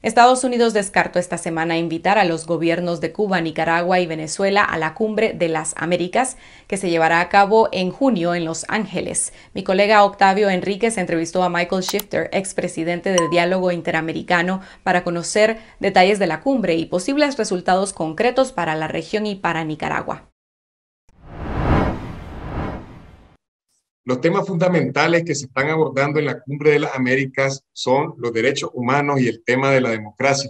Estados Unidos descartó esta semana invitar a los gobiernos de Cuba, Nicaragua y Venezuela a la cumbre de las Américas que se llevará a cabo en junio en Los Ángeles. Mi colega Octavio Enríquez entrevistó a Michael Shifter, expresidente del Diálogo Interamericano, para conocer detalles de la cumbre y posibles resultados concretos para la región y para Nicaragua. Los temas fundamentales que se están abordando en la Cumbre de las Américas son los derechos humanos y el tema de la democracia.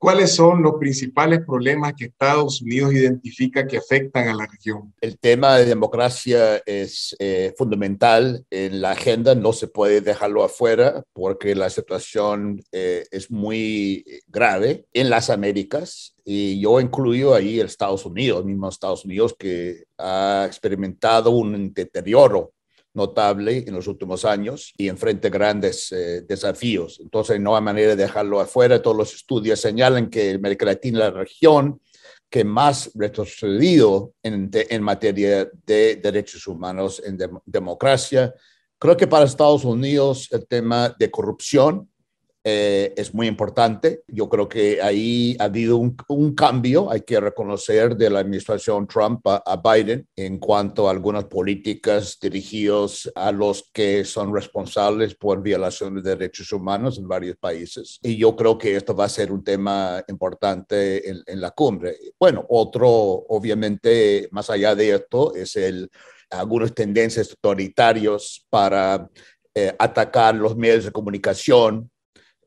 ¿Cuáles son los principales problemas que Estados Unidos identifica que afectan a la región? El tema de democracia es eh, fundamental en la agenda, no se puede dejarlo afuera porque la situación eh, es muy grave en las Américas y yo incluido ahí Estados Unidos, mismo Estados Unidos que ha experimentado un deterioro notable en los últimos años y enfrenta grandes eh, desafíos. Entonces, no hay manera de dejarlo afuera. Todos los estudios señalan que América Latina es la región que más retrocedido en, materia de derechos humanos, en democracia. Creo que para Estados Unidos el tema de corrupción eh, es muy importante. Yo creo que ahí ha habido un, cambio, hay que reconocer, de la administración Trump a, Biden en cuanto a algunas políticas dirigidas a los que son responsables por violaciones de derechos humanos en varios países. Y yo creo que esto va a ser un tema importante en, la cumbre. Bueno, otro, obviamente, más allá de esto, es el algunas tendencias autoritarias para eh, atacar los medios de comunicación,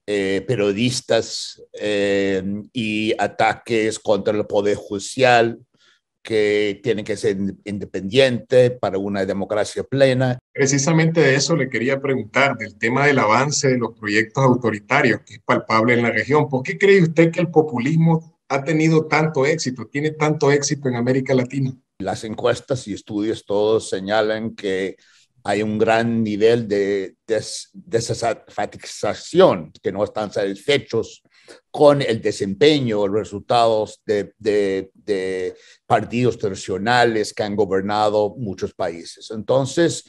eh, periodistas eh, y ataques contra el Poder Judicial que tiene que ser independiente para una democracia plena. Precisamente de eso le quería preguntar, del tema del avance de los proyectos autoritarios que es palpable en la región. ¿Por qué cree usted que el populismo ha tenido tanto éxito, tiene tanto éxito en América Latina? Las encuestas y estudios todos señalan que hay un gran nivel de desafatización, que no están satisfechos con el desempeño, los resultados de, partidos tradicionales que han gobernado muchos países. Entonces,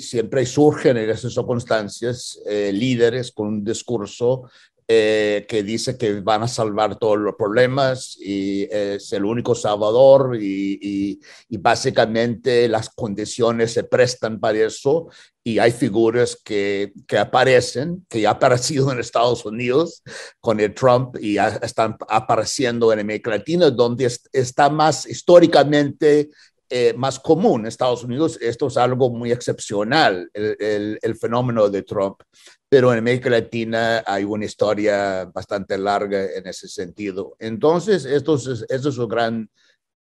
siempre surgen en esas circunstancias eh, líderes con un discurso eh, que dice que van a salvar todos los problemas y es el único salvador y, y, básicamente las condiciones se prestan para eso y hay figuras que, que aparecen, que ya aparecido en Estados Unidos con el Trump y están apareciendo en América Latina, donde está más históricamente eh, más común en Estados Unidos. Esto es algo muy excepcional, el, el, fenómeno de Trump, pero en América Latina hay una historia bastante larga en ese sentido. Entonces, esto es, es un gran...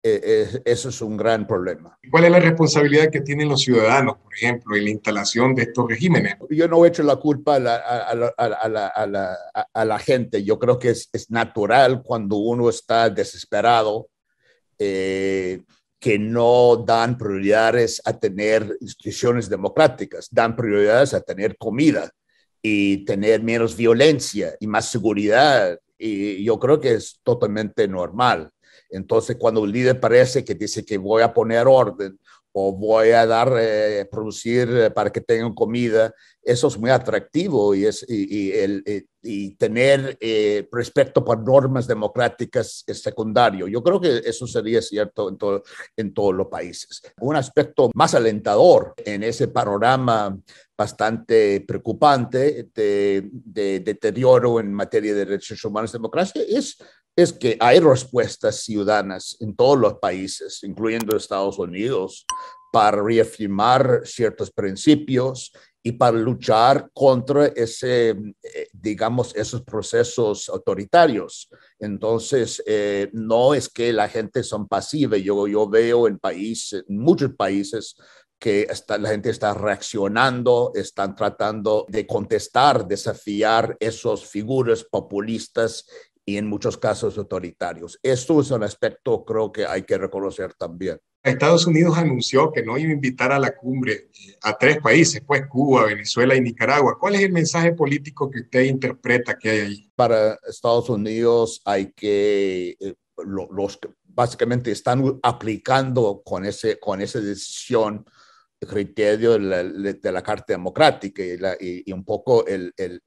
Eh, eh, eso es un gran problema. ¿Cuál es la responsabilidad que tienen los ciudadanos, por ejemplo, en la instalación de estos regímenes? Yo no he hecho la culpa a la, a la, a la, a la, a la gente. Yo creo que es, es, natural cuando uno está desesperado. Eh, que no dan prioridades a tener instituciones democráticas, dan prioridades a tener comida y tener menos violencia y más seguridad. Y yo creo que es totalmente normal. Entonces, cuando un líder parece que dice que voy a poner orden, o voy a dar, eh, producir eh, para que tengan comida. Eso es muy atractivo y, es, y, el, eh, y tener eh, respeto por normas democráticas es secundario. Yo creo que eso sería cierto en, todo, en todos los países. Un aspecto más alentador en ese panorama bastante preocupante de, de deterioro en materia de derechos humanos y democracia es es que hay respuestas ciudadanas en todos los países, incluyendo Estados Unidos, para reafirmar ciertos principios y para luchar contra ese, eh, digamos, esos procesos autoritarios. Entonces, eh, no es que la gente son pasiva. Yo, yo veo en, muchos países que la gente está reaccionando, están tratando de contestar, desafiar esos figuras populistas y en muchos casos autoritarios. Esto es un aspecto creo que hay que reconocer también. Estados Unidos anunció que no iba a invitar a la cumbre eh, a tres países, pues Cuba, Venezuela y Nicaragua. ¿Cuál es el mensaje político que usted interpreta que hay ahí? Para Estados Unidos hay que, eh, los que básicamente están aplicando con, ese, con esa decisión criterio de la, Carta Democrática y, un poco el, el,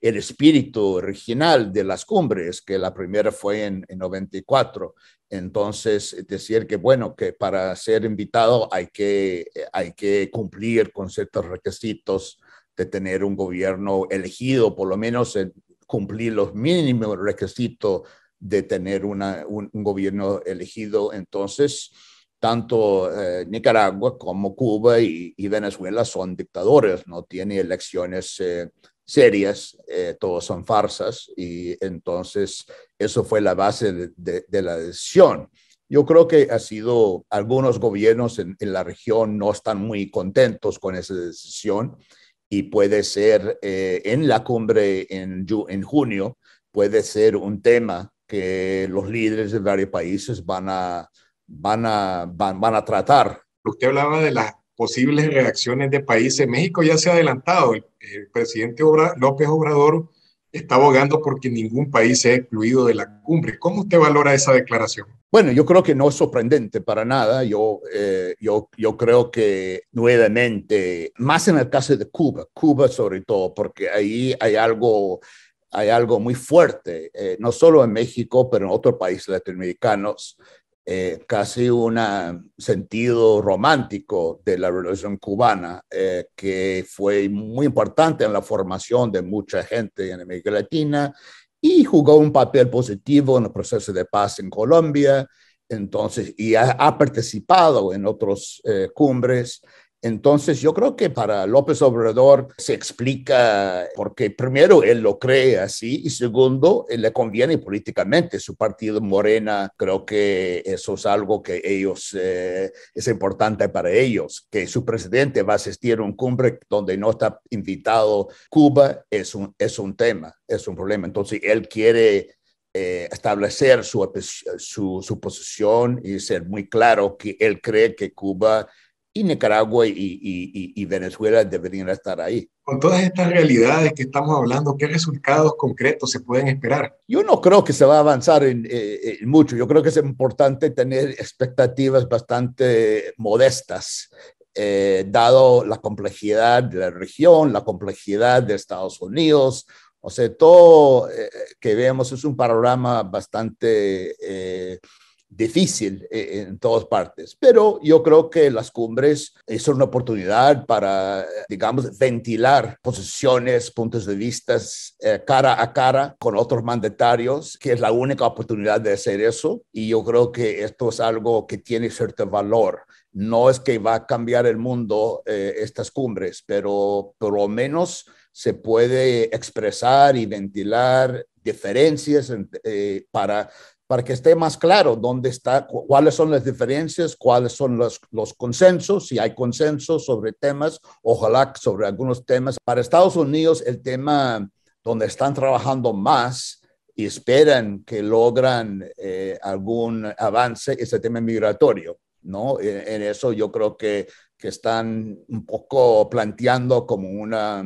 el, espíritu original de las cumbres, que la primera fue en, en 94. Entonces, decir que, bueno, que para ser invitado hay que, hay que cumplir con ciertos requisitos de tener un gobierno elegido, por lo menos cumplir los mínimos requisitos de tener una, un, gobierno elegido. Entonces, tanto eh, Nicaragua como Cuba y, Venezuela son dictadores, no tiene elecciones eh, serias, eh, todos son farsas y entonces eso fue la base de, la decisión. Yo creo que ha sido, algunos gobiernos en, en, la región no están muy contentos con esa decisión y puede ser en la cumbre en, en junio, puede ser un tema que los líderes de varios países van a van a, van, a tratar. Usted hablaba de las posibles reacciones de países. México ya se ha adelantado. El, presidente López Obrador está abogando porque ningún país sea excluido de la cumbre. ¿Cómo usted valora esa declaración? Bueno, yo creo que no es sorprendente para nada. Yo, eh, yo, creo que nuevamente, más en el caso de Cuba, Cuba sobre todo, porque ahí hay algo, hay algo muy fuerte, eh, no solo en México, pero en otros países latinoamericanos, eh, casi un sentido romántico de la revolución cubana, eh, que fue muy importante en la formación de mucha gente en América Latina y jugó un papel positivo en el proceso de paz en Colombia. Entonces, y ha, participado en otras eh, cumbres entonces yo creo que para López Obrador se explica porque primero él lo cree así y segundo eh, le conviene políticamente. Su partido Morena creo que eso es algo que ellos eh, es importante para ellos. Que su presidente va a asistir a un cumbre donde no está invitado Cuba es un es un tema es un problema. Entonces él quiere eh, establecer su, su, posición y ser muy claro que él cree que Cuba y Nicaragua y, Venezuela deberían estar ahí. Con todas estas realidades que estamos hablando, ¿qué resultados concretos se pueden esperar? Yo no creo que se va a avanzar en, eh, eh, mucho. Yo creo que es importante tener expectativas bastante modestas. Eh, dado la complejidad de la región, la complejidad de Estados Unidos, o sea, todo que vemos es un panorama bastante difícil eh, en todas partes, pero yo creo que las cumbres son una oportunidad para, digamos, ventilar posiciones, puntos de vistas eh, cara a cara con otros mandatarios, que es la única oportunidad de hacer eso. Y yo creo que esto es algo que tiene cierto valor. No es que va a cambiar el mundo eh, estas cumbres, pero por lo menos se puede expresar y ventilar diferencias para para que esté más claro dónde está, cuáles son las diferencias, cuáles son los, los consensos, si hay consensos sobre temas, ojalá sobre algunos temas. Para Estados Unidos, el tema donde están trabajando más y esperan que logran eh, algún avance es el tema migratorio, ¿no? En, en eso yo creo que, que están un poco planteando como una,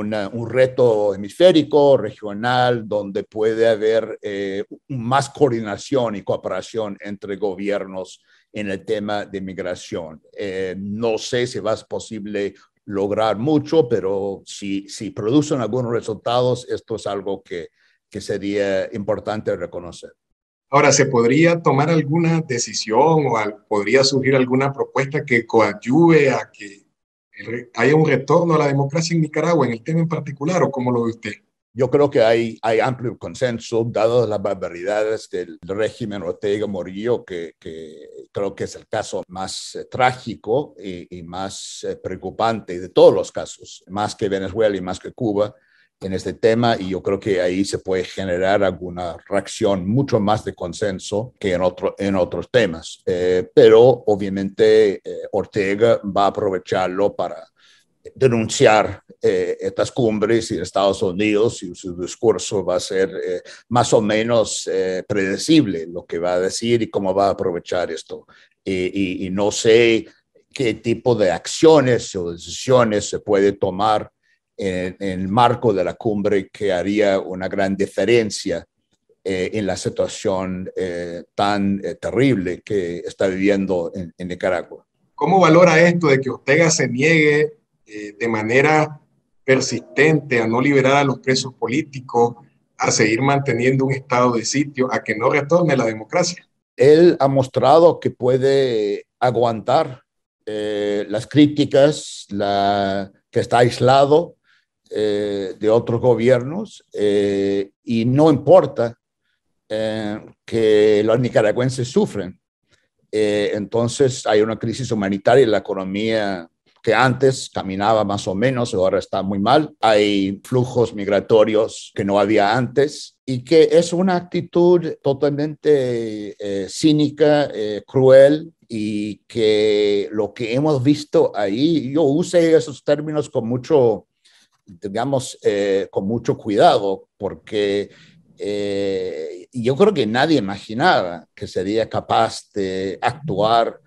un reto hemisférico, regional, donde puede haber eh, más coordinación y cooperación entre gobiernos en el tema de migración. Eh, no sé si va a ser posible lograr mucho, pero si, si producen algunos resultados, esto es algo que, que sería importante reconocer. Ahora, ¿se podría tomar alguna decisión o podría surgir alguna propuesta que coadyuve a que ¿Hay un retorno a la democracia en Nicaragua, en el tema en particular, o como lo ve usted? Yo creo que hay, amplio consenso, dado las barbaridades del régimen Ortega Morillo, que, creo que es el caso más eh, trágico y, más eh, preocupante de todos los casos, más que Venezuela y más que Cuba en este tema y yo creo que ahí se puede generar alguna reacción mucho más de consenso que en, otro, en otros temas. Eh, pero obviamente eh, Ortega va a aprovecharlo para denunciar eh, estas cumbres y Estados Unidos y su discurso va a ser más o menos predecible lo que va a decir y cómo va a aprovechar esto. y no sé qué tipo de acciones o decisiones se puede tomar en, el marco de la cumbre que haría una gran diferencia eh, en la situación eh, tan eh, terrible que está viviendo en, Nicaragua. ¿Cómo valora esto de que Ortega se niegue de manera persistente a no liberar a los presos políticos, a seguir manteniendo un estado de sitio, a que no retorne la democracia? Él ha mostrado que puede aguantar las críticas, la, que está aislado, eh, de otros gobiernos eh, y no importa eh, que los nicaragüenses sufren. entonces hay una crisis humanitaria en la economía que antes caminaba más o menos, ahora está muy mal. Hay flujos migratorios que no había antes y que es una actitud totalmente cínica, cruel y que lo que hemos visto ahí, yo usé esos términos con mucho digamos, eh, con mucho cuidado, porque eh, yo creo que nadie imaginaba que sería capaz de actuar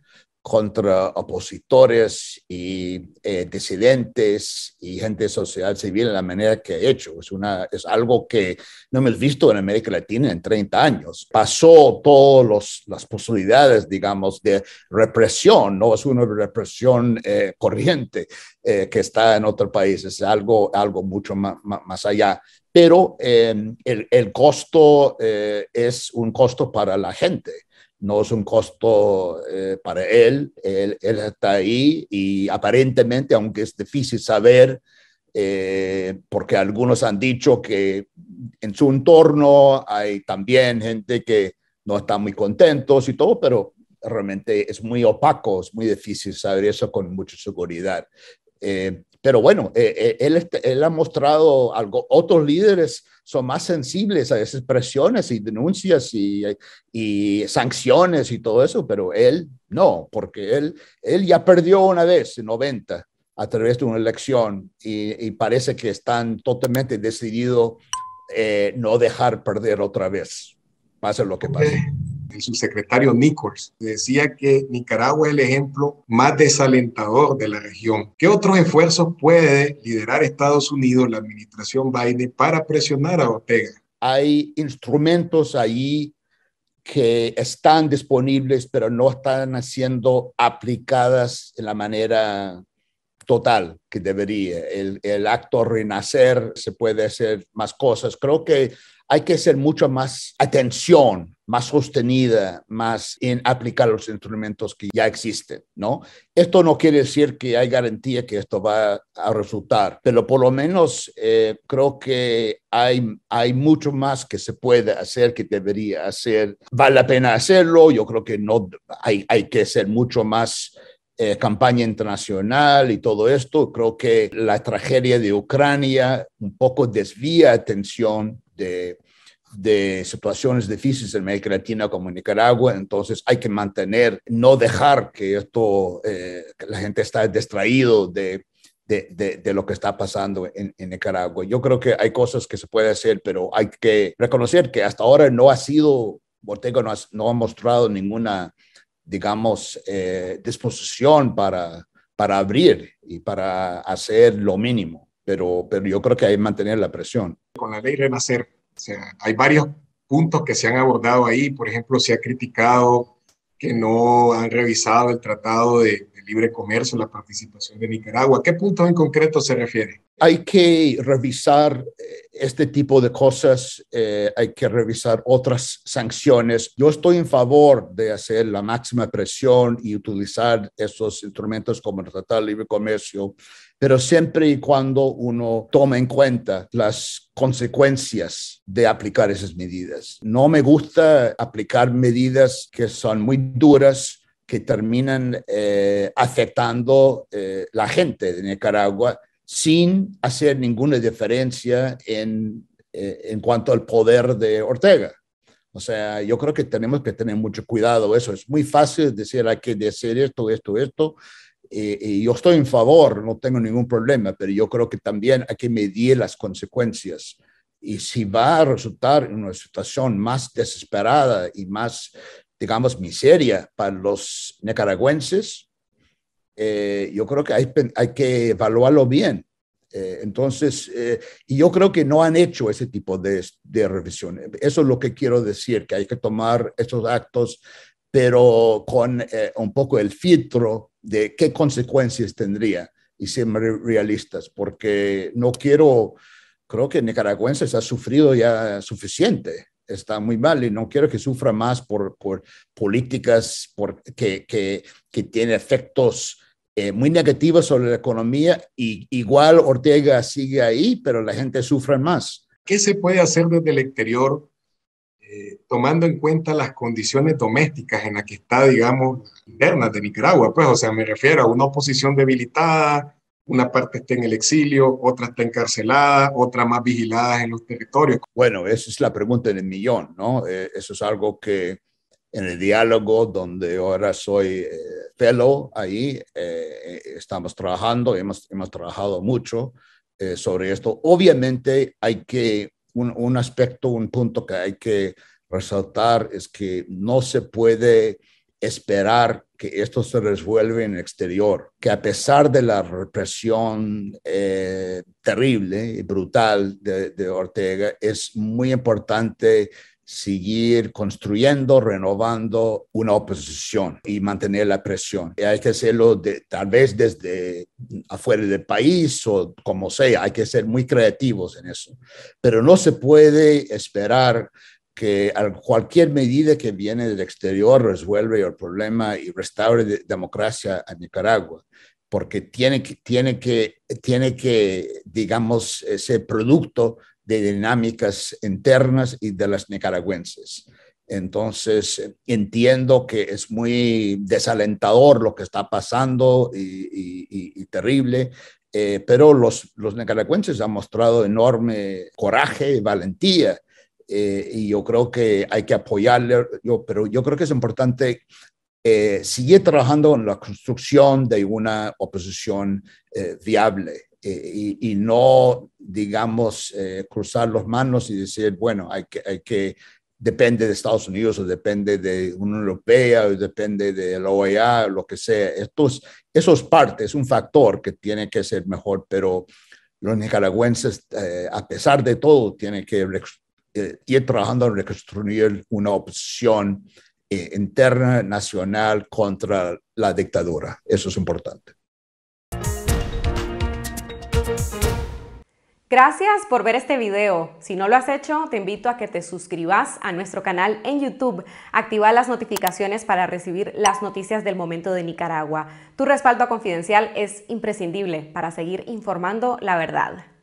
contra opositores y eh, disidentes y gente de sociedad civil de la manera que ha hecho. Es, una, es algo que no hemos visto en América Latina en 30 años. Pasó todas las posibilidades, digamos, de represión, no es una represión eh, corriente eh, que está en otros países, es algo, algo mucho más, allá pero el, costo es un costo para la gente no es un costo eh, para él. él. está ahí y aparentemente, aunque es difícil saber, eh, porque algunos han dicho que en su entorno hay también gente que no está muy contentos y todo, pero realmente es muy opaco, es muy difícil saber eso con mucha seguridad. Eh, pero bueno, eh, eh, él, este, él, ha mostrado algo. Otros líderes son más sensibles a esas presiones y denuncias y, y sanciones y todo eso, pero él no, porque él, él ya perdió una vez en 90 a través de una elección y, parece que están totalmente decididos eh, no dejar perder otra vez, pase lo que pase el subsecretario Nichols, decía que Nicaragua es el ejemplo más desalentador de la región. ¿Qué otros esfuerzos puede liderar Estados Unidos, la administración Biden, para presionar a Ortega? Hay instrumentos ahí que están disponibles, pero no están siendo aplicadas en la manera total que debería. El, el, acto renacer, se puede hacer más cosas. Creo que hay que hacer mucha más atención más sostenida, más en aplicar los instrumentos que ya existen, ¿no? Esto no quiere decir que hay garantía que esto va a resultar, pero por lo menos eh, creo que hay, hay mucho más que se puede hacer, que debería hacer. Vale la pena hacerlo, yo creo que no, hay, hay que hacer mucho más eh, campaña internacional y todo esto. Creo que la tragedia de Ucrania un poco desvía atención de de situaciones difíciles en América Latina como en Nicaragua, entonces hay que mantener, no dejar que esto, eh, la gente está distraído de, de, de, lo que está pasando en, Nicaragua. Yo creo que hay cosas que se puede hacer, pero hay que reconocer que hasta ahora no ha sido, Ortega no ha, no ha mostrado ninguna, digamos, eh, disposición para, para abrir y para hacer lo mínimo. Pero, pero yo creo que hay que mantener la presión. Con la ley Renacer, o hay varios puntos que se han abordado ahí. Por ejemplo, se ha criticado que no han revisado el tratado de, libre comercio, la participación de Nicaragua. ¿A qué punto en concreto se refiere? Hay que revisar eh, este tipo de cosas, eh, hay que revisar otras sanciones. Yo estoy en favor de hacer la máxima presión y utilizar esos instrumentos como el Tratado Libre Comercio, pero siempre y cuando uno tome en cuenta las consecuencias de aplicar esas medidas. No me gusta aplicar medidas que son muy duras que terminan eh, afectando a eh, la gente de Nicaragua sin hacer ninguna diferencia en, eh, en cuanto al poder de Ortega. O sea, yo creo que tenemos que tener mucho cuidado. Eso es muy fácil decir, hay que hacer esto, esto, esto. Y, y yo estoy en favor, no tengo ningún problema, pero yo creo que también hay que medir las consecuencias y si va a resultar en una situación más desesperada y más digamos, miseria para los nicaragüenses, eh, yo creo que hay, hay que evaluarlo bien. Eh, entonces, eh, y yo creo que no han hecho ese tipo de, de revisión. Eso es lo que quiero decir, que hay que tomar estos actos, pero con un poco el filtro de qué consecuencias tendría y ser realistas, porque no quiero, creo que nicaragüenses ha sufrido ya suficiente está muy mal y no quiero que sufra más por, políticas por, que, que, tienen efectos eh, muy negativos sobre la economía y igual Ortega sigue ahí, pero la gente sufre más. ¿Qué se puede hacer desde el exterior eh, tomando en cuenta las condiciones domésticas en las que está, digamos, interna de Nicaragua? Pues, o sea, me refiero a una oposición debilitada, una parte está en el exilio, otra está encarcelada, otra más vigilada en los territorios. Bueno, esa es la pregunta del millón, ¿no? Eh, eso es algo que en el diálogo donde ahora soy eh, fellow, ahí eh, estamos trabajando, hemos, hemos trabajado mucho sobre esto. Obviamente hay que, un, un, aspecto, un punto que hay que resaltar es que no se puede esperar que esto se resuelva en el exterior, que a pesar de la represión eh, terrible y brutal de, Ortega, es muy importante seguir construyendo, renovando una oposición y mantener la presión. hay que hacerlo tal vez desde afuera del país o como sea, hay que ser muy creativos en eso. Pero no se puede esperar que cualquier medida que viene del exterior resuelve el problema y restaure democracia a Nicaragua, porque tiene que, tiene que, tiene que digamos, ser producto de dinámicas internas y de las nicaragüenses. Entonces, entiendo que es muy desalentador lo que está pasando y, terrible, eh, pero los, los nicaragüenses han mostrado enorme coraje y valentía eh, y yo creo que hay que apoyarle, yo, pero yo creo que es importante eh, seguir trabajando en la construcción de una oposición eh, viable y, no, digamos, cruzar las manos y decir, bueno, hay que, hay que depende de Estados Unidos o depende de Unión Europea o depende de la OEA, lo que sea. estos esos eso es parte, es un factor que tiene que ser mejor, pero los nicaragüenses, a pesar de todo, tienen que y eh, trabajando en reconstruir una opción eh, interna, nacional, contra la dictadura. Eso es importante. Gracias por ver este video. Si no lo has hecho, te invito a que te suscribas a nuestro canal en YouTube. Activa las notificaciones para recibir las noticias del momento de Nicaragua. Tu respaldo Confidencial es imprescindible para seguir informando la verdad.